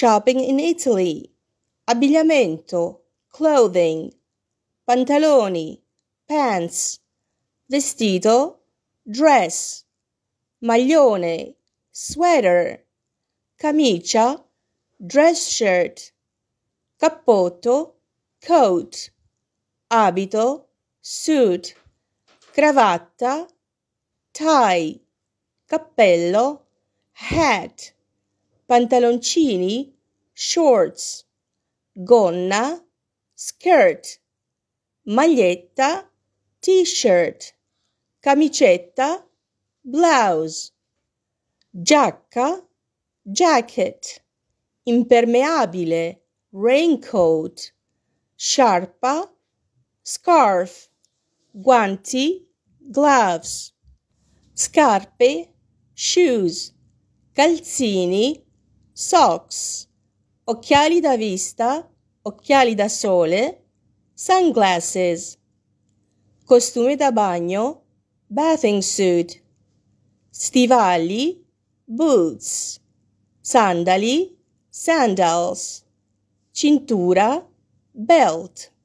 Shopping in Italy. Abbigliamento, clothing. Pantaloni, pants. Vestito, dress. Maglione, sweater. Camicia, dress shirt. Cappotto, coat. Abito, suit. Cravatta, tie. Cappello, hat pantaloncini, shorts, gonna, skirt, maglietta, t-shirt, camicetta, blouse, giacca, jacket, impermeabile, raincoat, sciarpa, scarf, guanti, gloves, scarpe, shoes, calzini, socks, occhiali da vista, occhiali da sole, sunglasses, costume da bagno, bathing suit, stivali, boots, sandali, sandals, cintura, belt.